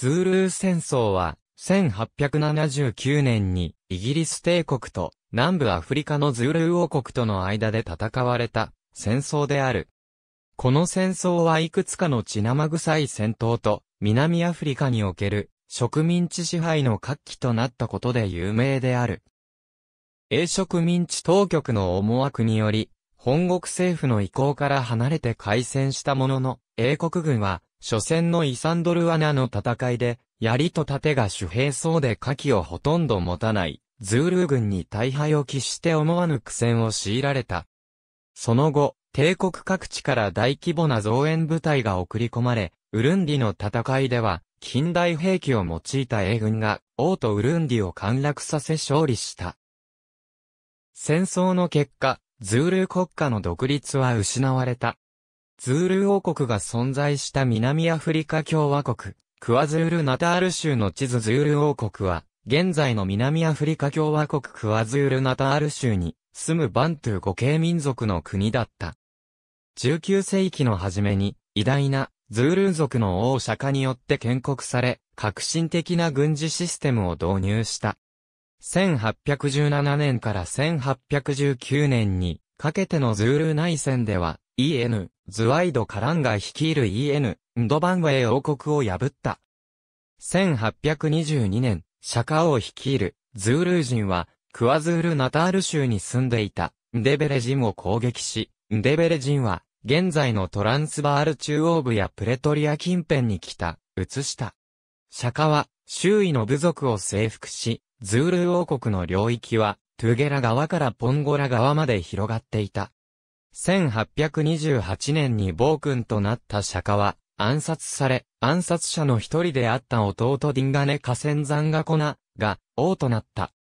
ズールー戦争は、1879年にイギリス帝国と南部アフリカのズールー王国との間で戦われた戦争である。この戦争はいくつかの血生臭い戦闘と南アフリカにおける植民地支配の活気となったことで有名である。英植民地当局の思惑により、本国政府の意向から離れて開戦したものの、英国軍は初戦のイサンドルアナの戦いで、槍と盾が主兵そうで火器をほとんど持たない、ズールー軍に大敗を喫して思わぬ苦戦を強いられた。その後、帝国各地から大規模な増援部隊が送り込まれ、ウルンディの戦いでは、近代兵器を用いた英軍が、王とウルンディを陥落させ勝利した。戦争の結果、ズールー国家の独立は失われた。ズール王国が存在した南アフリカ共和国、クワズールナタール州の地図ズール王国は、現在の南アフリカ共和国クワズールナタール州に住むバントゥー語系民族の国だった。19世紀の初めに、偉大なズール族の王釈迦によって建国され、革新的な軍事システムを導入した。1817年から1819年にかけてのズール内戦では、EN、ズワイド・カランが率いる EN、ンドバンウェイ王国を破った。1822年、シャカ王率いる、ズールー人は、クワズール・ナタール州に住んでいた、ンデベレ人を攻撃し、ンデベレ人は、現在のトランスバール中央部やプレトリア近辺に来た、移した。釈迦は、周囲の部族を征服し、ズール王国の領域は、トゥゲラ側からポンゴラ側まで広がっていた。1828年に暴君となった釈迦は暗殺され、暗殺者の一人であった弟ディンガネ・カセンザンガコナが王となった。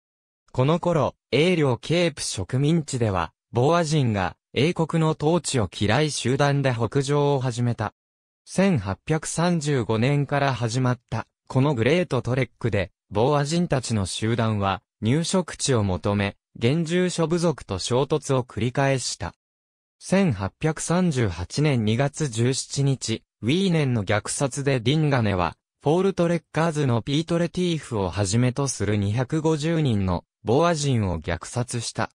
この頃、英領ケープ植民地では、ボア人が英国の統治を嫌い集団で北上を始めた。1835年から始まった、このグレートトレックで、ボア人たちの集団は、入植地を求め、現住所部族と衝突を繰り返した。1838年2月17日、ウィーネンの虐殺でディンガネは、フォールトレッカーズのピートレティーフをはじめとする250人のボア人を虐殺した。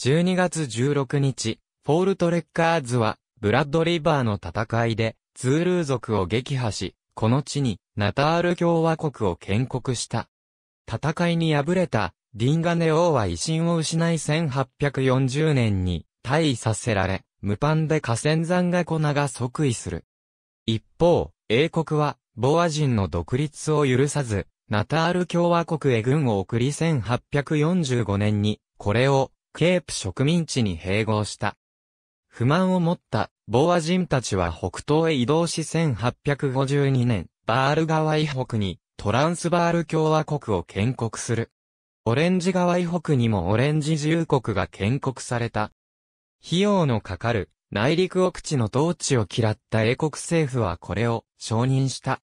12月16日、フォールトレッカーズは、ブラッドリバーの戦いで、ツールー族を撃破し、この地に、ナタール共和国を建国した。戦いに敗れた、ディンガネ王は威信を失い1840年に、退位させられ、無パンで河川山が粉が即位する。一方、英国は、ボア人の独立を許さず、ナタール共和国へ軍を送り1845年に、これを、ケープ植民地に併合した。不満を持ったボア人たちは北東へ移動し1852年、バール川以北にトランスバール共和国を建国する。オレンジ川以北にもオレンジ自由国が建国された費用のかかる内陸奥地の統治を嫌った英国政府はこれを承認した。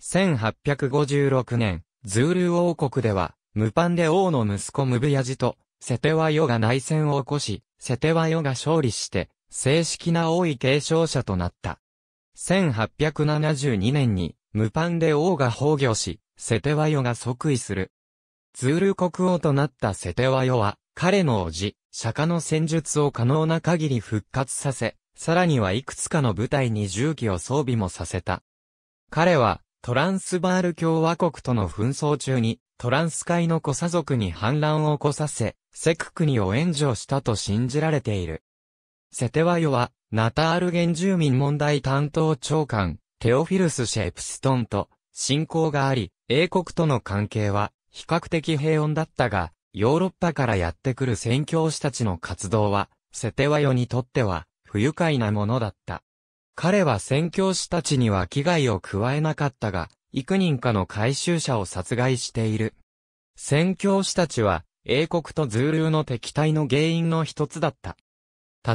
1856年、ズール王国では、ムパンデ王の息子ムブヤジと、セテワヨが内戦を起こし、セテワヨが勝利して、正式な王位継承者となった。1872年に、ムパンデ王が崩御し、セテワヨが即位する。ズール国王となったセテワヨは、彼の叔父、釈迦の戦術を可能な限り復活させ、さらにはいくつかの部隊に重機を装備もさせた。彼は、トランスバール共和国との紛争中に、トランス海の古佐族に反乱を起こさせ、セク国を援助したと信じられている。セテワヨは、ナタール原住民問題担当長官、テオフィルス・シェプストンと、親交があり、英国との関係は、比較的平穏だったが、ヨーロッパからやってくる宣教師たちの活動は、セテワヨにとっては、不愉快なものだった。彼は宣教師たちには危害を加えなかったが、幾人かの回収者を殺害している。宣教師たちは、英国とズールーの敵対の原因の一つだった。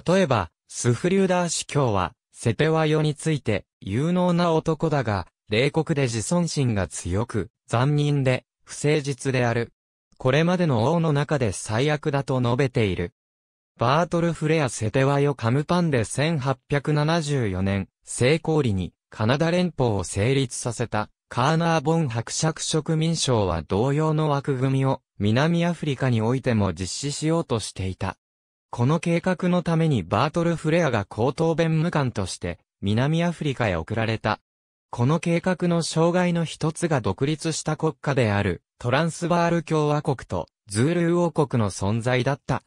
例えば、スフリューダー司教は、セテワヨについて、有能な男だが、冷酷で自尊心が強く、残忍で、不誠実である、これまでの王の中で最悪だと述べている。バートル・フレア・セテワヨ・カムパンで1874年、成功裏にカナダ連邦を成立させたカーナー・ボン伯爵植民省は同様の枠組みを南アフリカにおいても実施しようとしていた。この計画のためにバートル・フレアが高等弁務官として南アフリカへ送られたこの計画の障害の一つが独立した国家である、トランスバール共和国と、ズール王国の存在だった。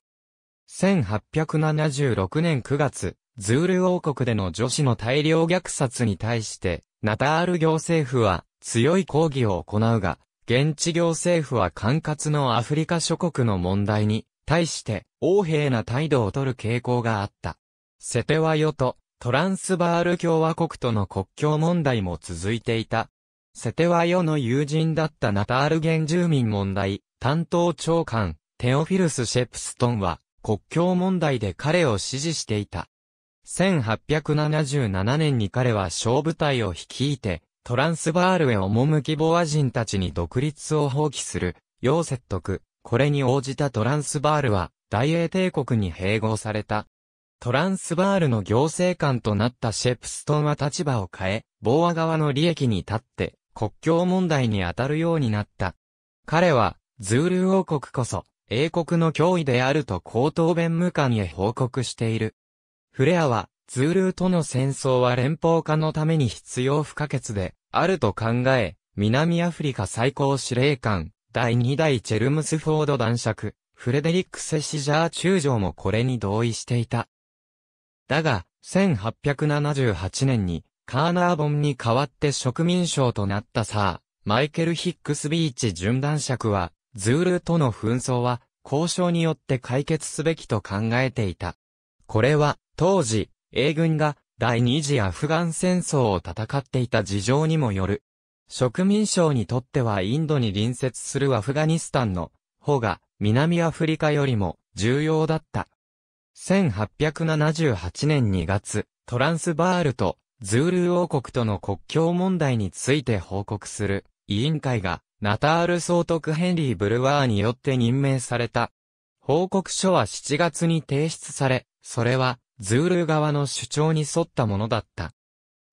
1876年9月、ズール王国での女子の大量虐殺に対して、ナタール行政府は強い抗議を行うが、現地行政府は管轄のアフリカ諸国の問題に対して、横柄な態度をとる傾向があった。セテワヨト。トランスバール共和国との国境問題も続いていた。セテワヨの友人だったナタール原住民問題、担当長官、テオフィルス・シェプストンは、国境問題で彼を支持していた。1877年に彼は小部隊を率いて、トランスバールへ赴きボア人たちに独立を放棄する、よう説得。これに応じたトランスバールは、大英帝国に併合された。トランスバールの行政官となったシェプストンは立場を変え、ボーア側の利益に立って国境問題に当たるようになった。彼は、ズール王国こそ、英国の脅威であると高等弁務官へ報告している。フレアは、ズールとの戦争は連邦化のために必要不可欠で、あると考え、南アフリカ最高司令官、第2代チェルムスフォード男爵、フレデリック・セシジャー中将もこれに同意していた。だが、1878年にカーナーボンに代わって植民省となったサー、マイケル・ヒックスビーチ順。断尺は、ズールとの紛争は、交渉によって解決すべきと考えていた。これは、当時、英軍が第二次アフガン戦争を戦っていた事情にもよる。植民省にとってはインドに隣接するアフガニスタンの方が南アフリカよりも重要だった。1878年2月、トランスバールとズール王国との国境問題について報告する委員会がナタール総督ヘンリー・ブルワーによって任命された。報告書は7月に提出され、それはズール側の主張に沿ったものだった。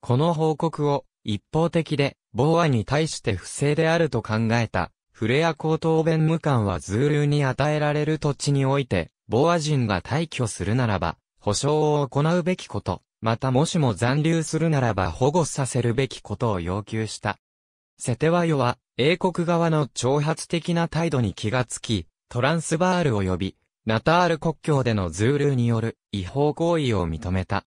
この報告を一方的でボーアに対して不正であると考えたフレア高等弁務官はズールに与えられる土地においてボア人が退去するならば、保証を行うべきこと、またもしも残留するならば保護させるべきことを要求した。セテワヨは、英国側の挑発的な態度に気がつき、トランスバール及び、ナタール国境でのズールによる違法行為を認めた。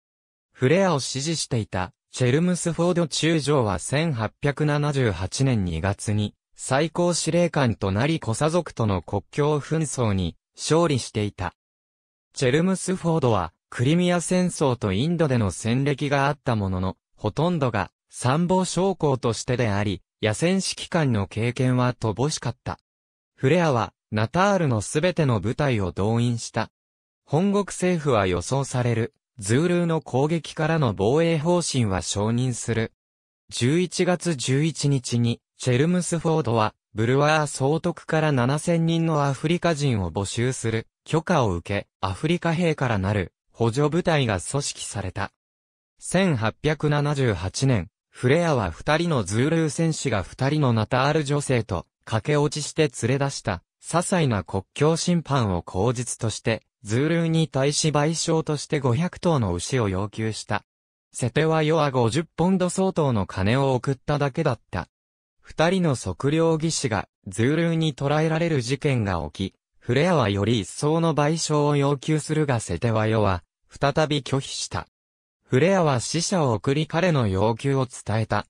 フレアを支持していた、チェルムスフォード中将は1878年2月に、最高司令官となりコサ族との国境紛争に勝利していた。チェルムスフォードは、クリミア戦争とインドでの戦歴があったものの、ほとんどが参謀将校としてであり、野戦指揮官の経験は乏しかった。フレアは、ナタールのすべての部隊を動員した。本国政府は予想される、ズールーの攻撃からの防衛方針は承認する。11月11日に、チェルムスフォードは、ブルワー総督から7000人のアフリカ人を募集する許可を受け、アフリカ兵からなる補助部隊が組織された。1878年、フレアは二人のズールー戦士が二人のナタール女性と駆け落ちして連れ出した、些細な国境侵犯を口実として、ズールーに対し賠償として500頭の牛を要求した。セテはヨは50ポンド相当の金を送っただけだった。二人の測量技師が、ズールーに捕らえられる事件が起き、フレアはより一層の賠償を要求するがセテワヨは、再び拒否した。フレアは死者を送り彼の要求を伝えた。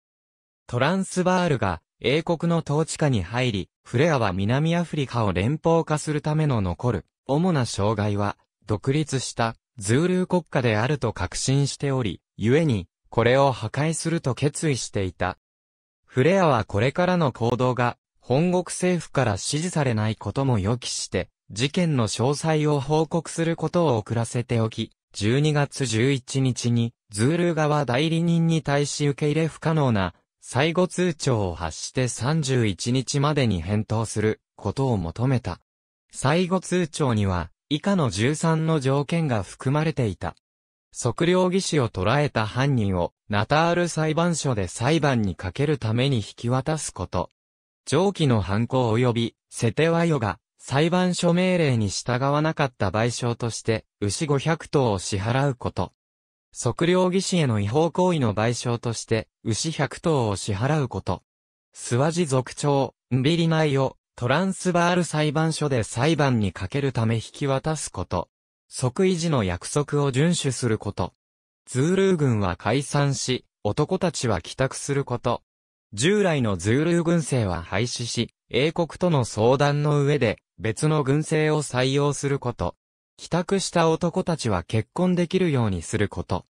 トランスバールが英国の統治下に入り、フレアは南アフリカを連邦化するための残る主な障害は、独立したズールー国家であると確信しており、故に、これを破壊すると決意していた。フレアはこれからの行動が、本国政府から指示されないことも予期して、事件の詳細を報告することを遅らせておき、12月11日に、ズール側代理人に対し受け入れ不可能な、最後通帳を発して31日までに返答することを求めた。最後通帳には、以下の13の条件が含まれていた。測量技師をらえた犯人をナタール裁判所で裁判にかけるために引き渡すこと。上記の犯行及び、セテワヨが、裁判所命令に従わなかった賠償として、牛500頭を支払うこと。測量技師への違法行為の賠償として、牛100頭を支払うこと。諏訪ジ族長、んビリナイを、トランスバール裁判所で裁判にかけるため引き渡すこと。即位時の約束を遵守すること。ズールー軍は解散し、男たちは帰宅すること。従来のズールー軍政は廃止し、英国との相談の上で、別の軍政を採用すること。帰宅した男たちは結婚できるようにすること。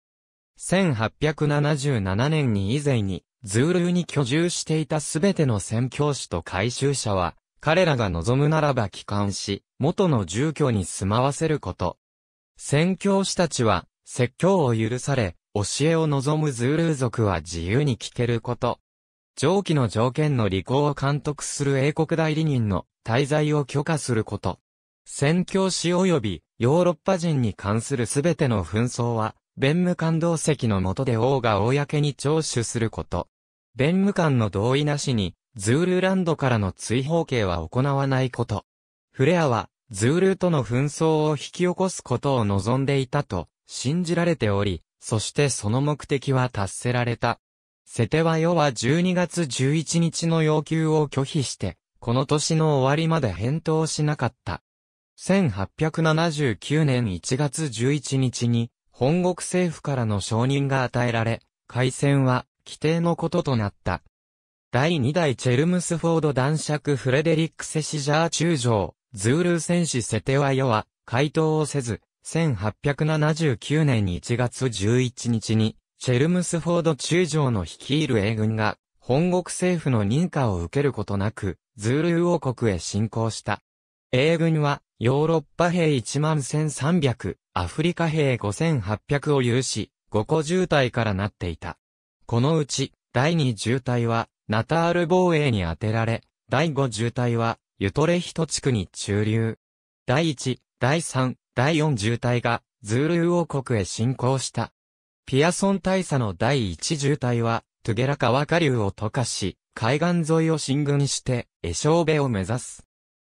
1877年に以前に、ズールーに居住していたすべての宣教師と回収者は、彼らが望むならば帰還し、元の住居に住まわせること。宣教師たちは、説教を許され、教えを望むズールー族は自由に聞けること。上記の条件の履行を監督する英国代理人の滞在を許可すること。宣教師及びヨーロッパ人に関するすべての紛争は、弁務官同席の下で王が公に聴取すること。弁務官の同意なしに、ズールーランドからの追放刑は行わないこと。フレアは、ズールーとの紛争を引き起こすことを望んでいたと信じられており、そしてその目的は達せられた。セテワヨは12月11日の要求を拒否して、この年の終わりまで返答しなかった。1879年1月11日に、本国政府からの承認が与えられ、開戦は、規定のこととなった。第2代チェルムスフォード男爵フレデリック・セシジャー中将、ズールー戦士セテワヨは、回答をせず、1879年1月11日に、チェルムスフォード中将の率いる英軍が、本国政府の認可を受けることなく、ズール王国へ侵攻した。英軍は、ヨーロッパ兵11,300、アフリカ兵5,800を有し、5個渋滞からなっていた。このうち、第2渋滞は、ナタール防衛に当てられ、第5渋滞は、ユトレヒト地区に駐留。第1、第3、第4重隊がズール王国へ侵攻した。ピアソン大佐の第1重隊は、トゥゲラ川下流を溶かし、海岸沿いを進軍して、エショーベを目指す。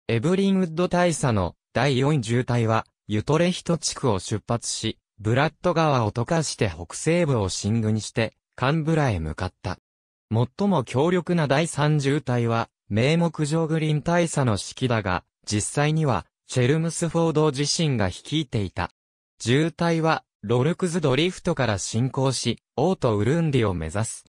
エブリンウッド大佐の第4重隊は、ユトレヒト地区を出発し、ブラッド川を溶かして北西部を進軍して、カンブラへ向かった。最も強力な第3重隊は、名目上グリーン大佐の指揮だが、実際には、チェルムスフォード自身が率いていた。渋滞は、ロルクズドリフトから進行し、オートウルンディを目指す。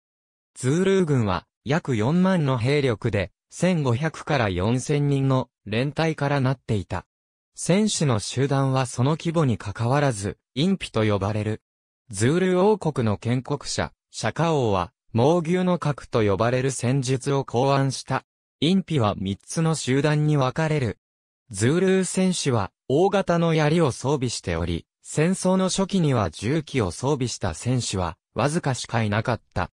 ズールー軍は、約4万の兵力で、1500から4000人の連隊からなっていた。選手の集団はその規模に関わらず、隠ピと呼ばれる。ズール王国の建国者、シャカ王は、猛牛の核と呼ばれる戦術を考案した。隠ピは3つの集団に分かれる。ズールー戦士は大型の槍を装備しており、戦争の初期には銃器を装備した戦士はわずかしかいなかった。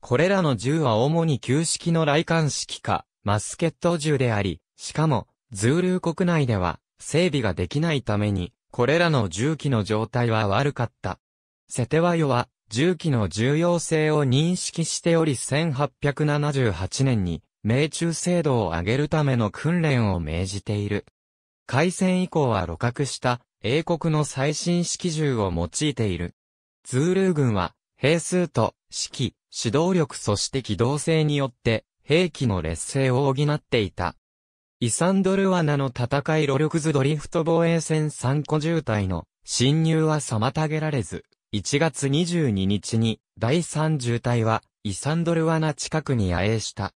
これらの銃は主に旧式の雷管式か、マスケット銃であり、しかも、ズールー国内では整備ができないために、これらの銃器の状態は悪かった。セテワヨは、銃器の重要性を認識しており1878年に命中精度を上げるための訓練を命じている。開戦以降は露獲した英国の最新式銃を用いている。ズールー軍は、兵数と、指揮、指導力そして機動性によって、兵器の劣勢を補っていた。イサンドルワナの戦いロルクズドリフト防衛戦3個渋滞の侵入は妨げられず、1月22日に第3渋滞はイサンドルワナ近くに野営した。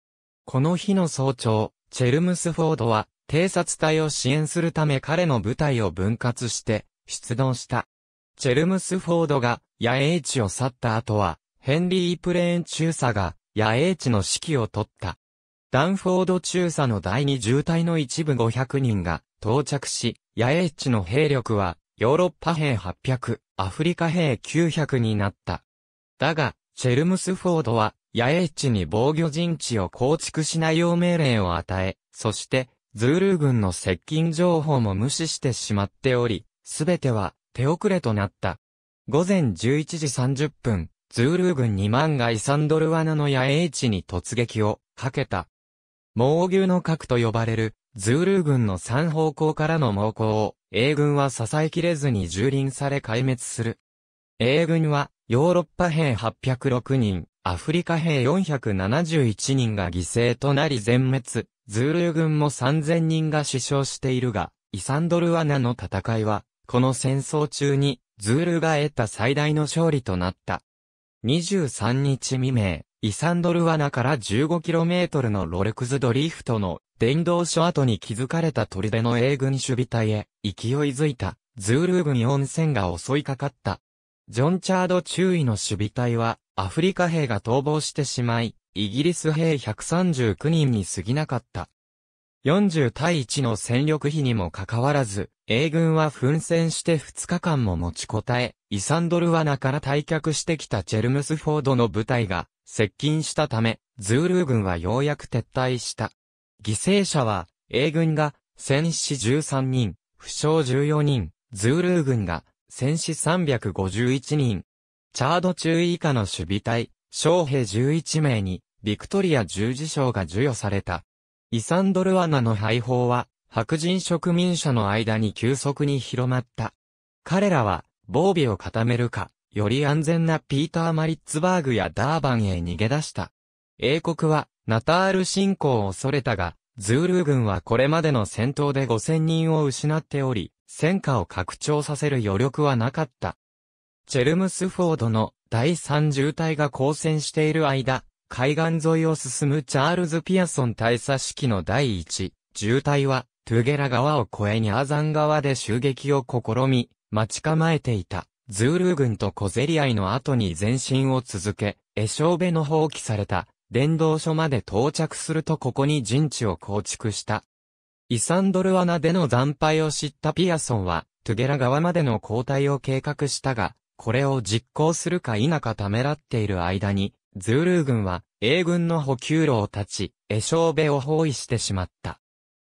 この日の早朝、チェルムスフォードは、偵察隊を支援するため彼の部隊を分割して、出動した。チェルムスフォードが、野営地を去った後は、ヘンリー・プレーン中佐が、野営地の指揮を取った。ダンフォード中佐の第二渋滞の一部500人が到着し、野営地の兵力はヨーロッパ兵800、アフリカ兵900になった。だが、チェルムスフォードは野営地に防御陣地を構築しないよう命令を与え、そして、ズールー軍の接近情報も無視してしまっており、すべては手遅れとなった。午前11時30分、ズールー軍2万がイサンドルワナの野営地に突撃をかけた。猛牛の核と呼ばれる、ズールー軍の3方向からの猛攻を、英軍は支えきれずに蹂躙され壊滅する。英軍は、ヨーロッパ兵806人、アフリカ兵471人が犠牲となり全滅、ズールー軍も3000人が死傷しているが、イサンドルアナの戦いは、この戦争中に、ズールが得た最大の勝利となった。23日未明、イサンドルアナから 15km のロルクズドリフトの電動所跡に築かれた砦の英軍守備隊へ勢いづいたズールー軍4000が襲いかかった。ジョンチャード中尉の守備隊は、アフリカ兵が逃亡してしまい、イギリス兵139人に過ぎなかった。40対1の戦力比にもかかわらず、英軍は奮戦して2日間も持ちこたえ、イサンドルワナから退却してきたチェルムスフォードの部隊が接近したため、ズールー軍はようやく撤退した。犠牲者は、英軍が戦死13人、負傷14人、ズールー軍が戦死351人。チャード中以下の守備隊、将兵11名に、ビクトリア十字章が授与された。イサンドルアナの敗法は、白人植民者の間に急速に広まった。彼らは、防備を固めるか、より安全なピーター・マリッツバーグやダーバンへ逃げ出した。英国は、ナタール侵攻を恐れたが、ズール軍はこれまでの戦闘で5000人を失っており、戦火を拡張させる余力はなかった。チェルムスフォードの第3渋滞が交戦している間、海岸沿いを進むチャールズ・ピアソン大佐式の第1渋滞は、トゥゲラ川を越えにアザン川で襲撃を試み、待ち構えていた、ズール軍と小競り合いの後に前進を続け、エショーベの放棄された、伝道所まで到着するとここに陣地を構築した。イサンドルアナでの惨敗を知ったピアソンは、トゥゲラ側までの交代を計画したが、これを実行するか否かためらっている間に、ズールー軍は英軍の補給路を立ち、エショーベを包囲してしまった。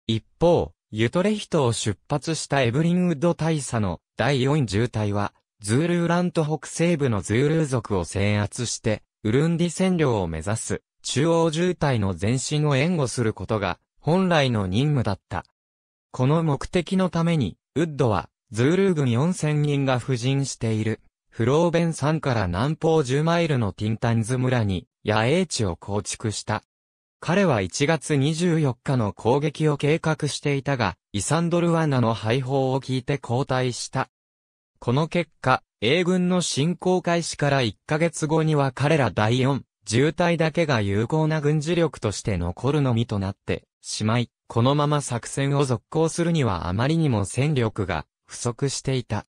一方、ユトレヒトを出発したエブリンウッド大佐の第4重隊は、ズールーラント北西部のズールー族を制圧して、ウルンディ占領を目指す、中央渋滞の前進を援護することが本来の任務だった。この目的のために、ウッドは、ズールー軍4000人が布陣している、フローベン山から南方10マイルのティンタンズ村に、野営地を構築した。彼は1月24日の攻撃を計画していたが、イサンドルワナの配砲を聞いて交代した。この結果、英軍の侵攻開始から1ヶ月後には彼ら第4、渋滞だけが有効な軍事力として残るのみとなって、しまい、このまま作戦を続行するにはあまりにも戦力が不足していた。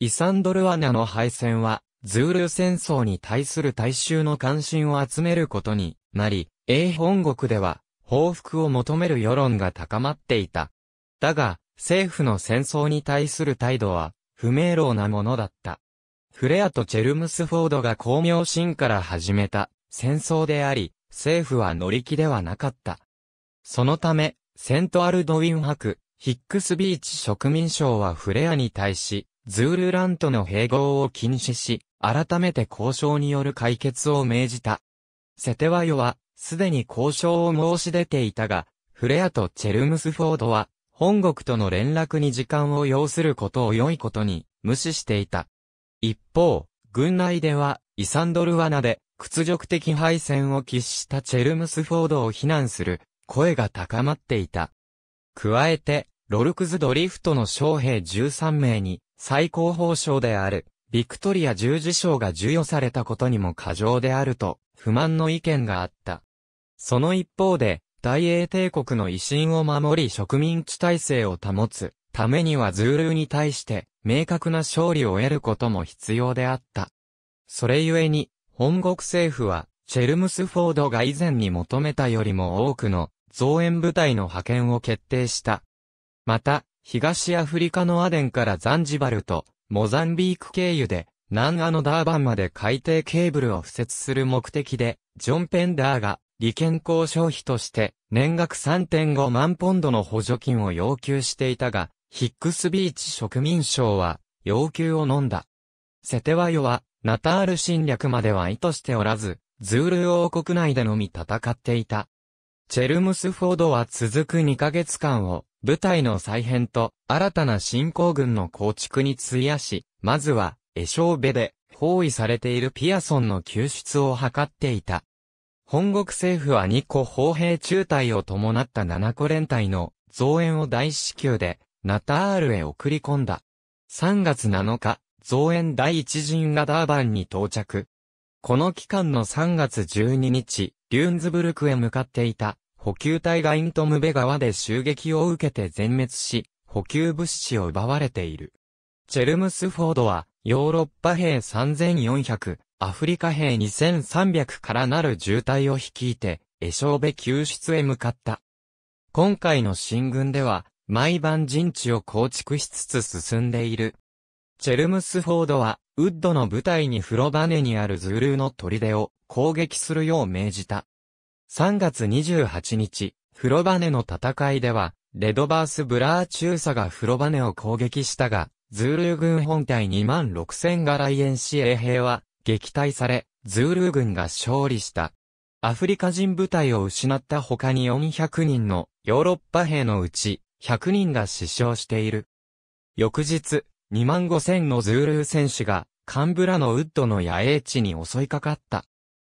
イサンドルアナの敗戦は、ズール戦争に対する大衆の関心を集めることになり、英本国では、報復を求める世論が高まっていた。だが、政府の戦争に対する態度は、不明朗なものだった。フレアとチェルムスフォードが光明心から始めた戦争であり、政府は乗り気ではなかった。そのため、セントアルドウィン博、ヒックスビーチ植民省はフレアに対し、ズールラントの併合を禁止し、改めて交渉による解決を命じた。セテワヨは、すでに交渉を申し出ていたが、フレアとチェルムスフォードは、本国との連絡に時間を要することを良いことに、無視していた。一方、軍内では、イサンドルワナで、屈辱的敗戦を喫したチェルムスフォードを非難する、声が高まっていた。加えて、ロルクズドリフトの将兵13名に、最高報奨である、ビクトリア十字章が授与されたことにも過剰であると、不満の意見があった。その一方で、大英帝国の威信を守り植民地体制を保つためにはズールに対して明確な勝利を得ることも必要であった。それゆえに、本国政府は、チェルムスフォードが以前に求めたよりも多くの増援部隊の派遣を決定した。また、東アフリカのアデンからザンジバルとモザンビーク経由で南アのダーバンまで海底ケーブルを敷設する目的で、ジョン・ペンダーが利権交渉費として年額3.5万ポンドの補助金を要求していたが、ヒックスビーチ植民省は要求を飲んだ。セテワヨはナタール侵略までは意図しておらず、ズール王国内でのみ戦っていた。チェルムスフォードは続く2ヶ月間を、部隊の再編と、新たな進行軍の構築に費やし、まずは、エショーベで、包囲されているピアソンの救出を図っていた。本国政府は2個砲兵中隊を伴った7個連隊の増援を大支給で、ナタールへ送り込んだ。3月7日、増援第1陣がダーバンに到着。この期間の3月12日、リューンズブルクへ向かっていた補給隊がイントムベ川で襲撃を受けて全滅し、補給物資を奪われている。チェルムスフォードは、ヨーロッパ兵3400、アフリカ兵2300からなる渋滞を率いて、エショーベ救出へ向かった。今回の進軍では、毎晩陣地を構築しつつ進んでいる、チェルムスフォードは、ウッドの部隊に風呂バネにあるズールーの砦を攻撃するよう命じた。3月28日、風呂バネの戦いでは、レドバース・ブラー中佐が風呂バネを攻撃したが、ズールー軍本体2万6000が来園し衛兵は撃退され、ズールー軍が勝利した。アフリカ人部隊を失った他に400人のヨーロッパ兵のうち100人が死傷している。翌日、2万5千のズールー戦士が、カンブラのウッドの野営地に襲いかかった。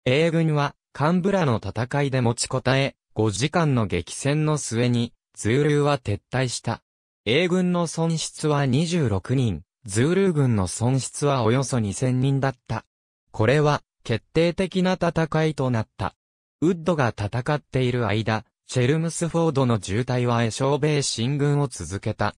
英軍は、カンブラの戦いで持ちこたえ、5時間の激戦の末に、ズールーは撤退した。英軍の損失は26人、ズールー軍の損失はおよそ2000人だった。これは、決定的な戦いとなった。ウッドが戦っている間、チェルムスフォードの渋滞はエショー米進軍を続けた。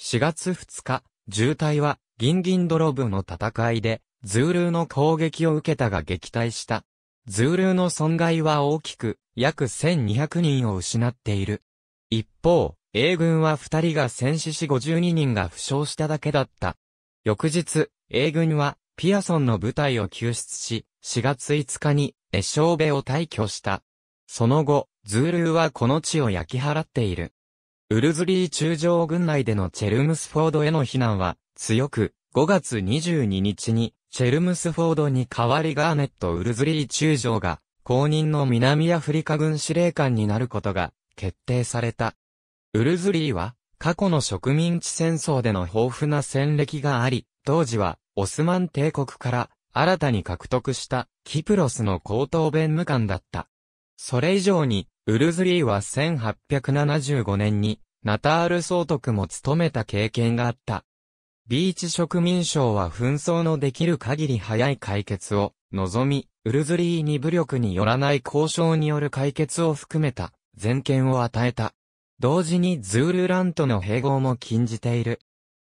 4月2日、渋滞は、ギンギンドロブの戦いで、ズールーの攻撃を受けたが撃退した。ズールーの損害は大きく、約1200人を失っている。一方、英軍は2人が戦死し52人が負傷しただけだった。翌日、英軍は、ピアソンの部隊を救出し、4月5日に、エショーベを退去した。その後、ズールーはこの地を焼き払っている。ウルズリー中将軍内でのチェルムスフォードへの避難は強く、5月22日にチェルムスフォードに代わりガーネット・ウルズリー中将が公認の南アフリカ軍司令官になることが決定された。ウルズリーは過去の植民地戦争での豊富な戦歴があり、当時はオスマン帝国から新たに獲得したキプロスの高等弁務官だった。それ以上に、ウルズリーは1875年にナタール総督も務めた経験があった。ビーチ植民省は紛争のできる限り早い解決を望み、ウルズリーに武力によらない交渉による解決を含めた全権を与えた。同時にズールラントの併合も禁じている。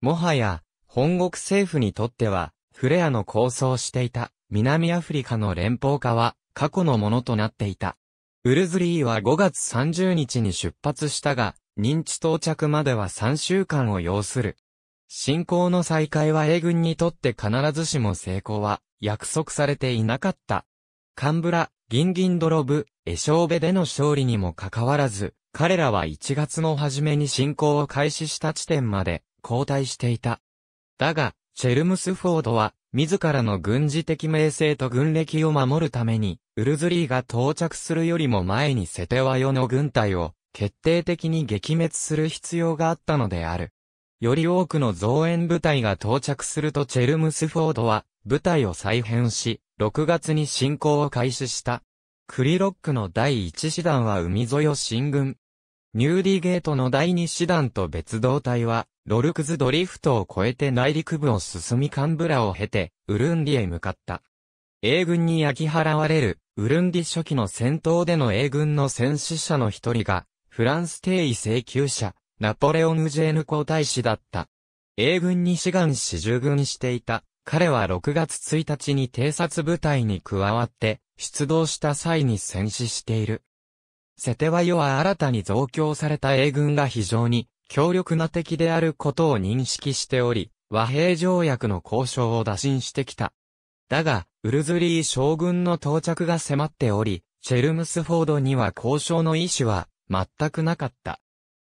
もはや、本国政府にとっては、フレアの構想していた南アフリカの連邦化は過去のものとなっていた。ウルズリーは5月30日に出発したが、認知到着までは3週間を要する。進行の再開は英軍にとって必ずしも成功は約束されていなかった。カンブラ、ギンギンドロブ、エショーベでの勝利にもかかわらず、彼らは1月の初めに進行を開始した地点まで後退していた。だが、チェルムスフォードは、自らの軍事的名声と軍歴を守るために、ウルズリーが到着するよりも前にセテワヨの軍隊を決定的に撃滅する必要があったのである。より多くの増援部隊が到着するとチェルムスフォードは部隊を再編し、6月に侵攻を開始した。クリロックの第1師団は海沿いを進軍。ニューディゲートの第2師団と別動隊は、ロルクズドリフトを越えて内陸部を進みカンブラを経て、ウルンディへ向かった。英軍に焼き払われる、ウルンディ初期の戦闘での英軍の戦死者の一人が、フランス帝位請求者、ナポレオン・ジェーヌ皇太子だった。英軍に志願し従軍していた。彼は6月1日に偵察部隊に加わって、出動した際に戦死している。セテワヨは新たに増強された英軍が非常に強力な敵であることを認識しており、和平条約の交渉を打診してきた。だが、ウルズリー将軍の到着が迫っており、チェルムスフォードには交渉の意思は全くなかった。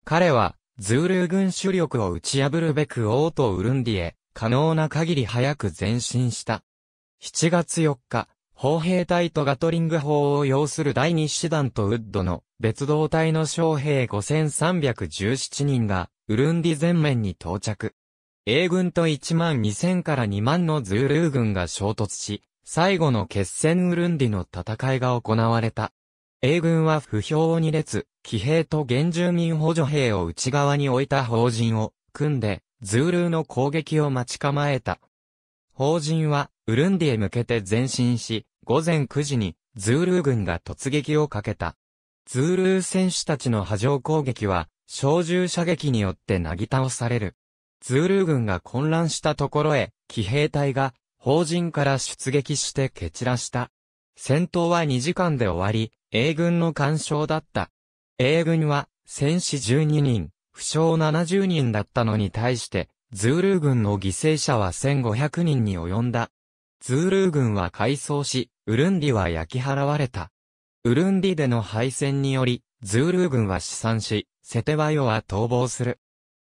彼は、ズールー軍主力を打ち破るべく王とウルンディへ、可能な限り早く前進した。7月4日、砲兵隊とガトリング砲を要する第2師団とウッドの別動隊の将兵5317人が、ウルンディ前面に到着。英軍と1万2000から2万のズールー軍が衝突し、最後の決戦ウルンディの戦いが行われた。米軍は不評を2列、騎兵と原住民補助兵を内側に置いた法人を組んで、ズールーの攻撃を待ち構えた。法人は、ウルンディへ向けて前進し、午前9時に、ズールー軍が突撃をかけた。ズールー選手たちの波状攻撃は、小銃射撃によってなぎ倒される。ズールー軍が混乱したところへ、騎兵隊が、法人から出撃して蹴散らした。戦闘は2時間で終わり、英軍の干渉だった。英軍は、戦死12人、負傷70人だったのに対して、ズールー軍の犠牲者は1500人に及んだ。ズールー軍は改装し、ウルンディは焼き払われた。ウルンディでの敗戦により、ズールー軍は死産し、セテワヨは逃亡する。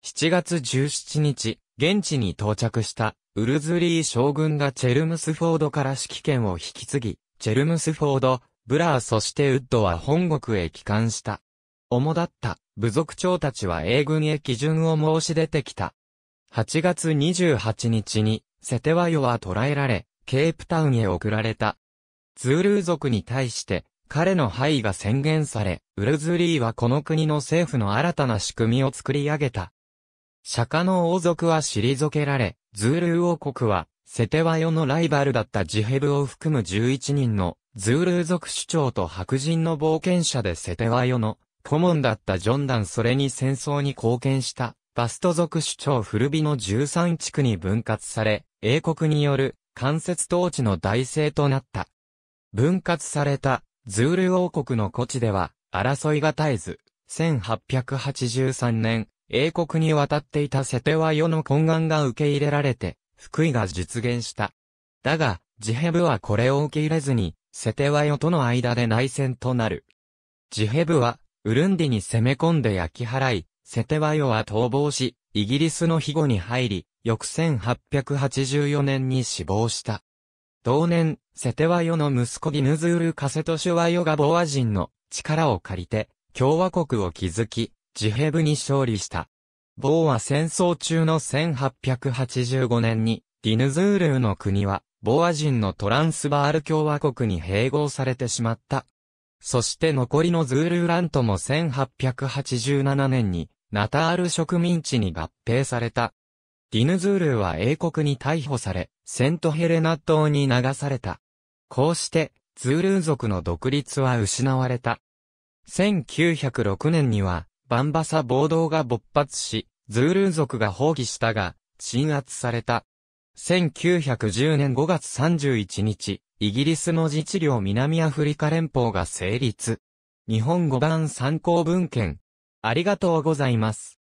7月17日、現地に到着した、ウルズリー将軍がチェルムスフォードから指揮権を引き継ぎ、チェルムスフォード、ブラーそしてウッドは本国へ帰還した。主だった部族長たちは英軍へ基準を申し出てきた。8月28日に、セテワヨは捕らえられ、ケープタウンへ送られた。ズールー族に対して、彼の敗意が宣言され、ウルズリーはこの国の政府の新たな仕組みを作り上げた。釈迦の王族は退けられ、ズールー王国は、セテワヨのライバルだったジヘブを含む11人のズールー族首長と白人の冒険者でセテワヨの顧問だったジョンダンそれに戦争に貢献したバスト族首長古ビの13地区に分割され、英国による間接統治の大政となった。分割されたズール王国の古地では争いが絶えず、1883年、英国に渡っていたセテワヨの懇願が受け入れられて、福井が実現した。だが、ジヘブはこれを受け入れずに、セテワヨとの間で内戦となる。ジヘブは、ウルンディに攻め込んで焼き払い、セテワヨは逃亡し、イギリスの庇護に入り、翌1884年に死亡した。同年、セテワヨの息子ギヌズール・カセトシュワヨがボア人の力を借りて、共和国を築き、ジヘブに勝利した。ボーは戦争中の1885年に、ギヌズールの国は、ボア人のトランスバール共和国に併合されてしまった。そして残りのズールーラントも1887年に、ナタール植民地に合併された。ディヌズールーは英国に逮捕され、セントヘレナ島に流された。こうして、ズールー族の独立は失われた。1906年には、バンバサ暴動が勃発し、ズールー族が放棄したが、鎮圧された。1910年5月31日、イギリスの自治領南アフリカ連邦が成立。日本語版参考文献。ありがとうございます。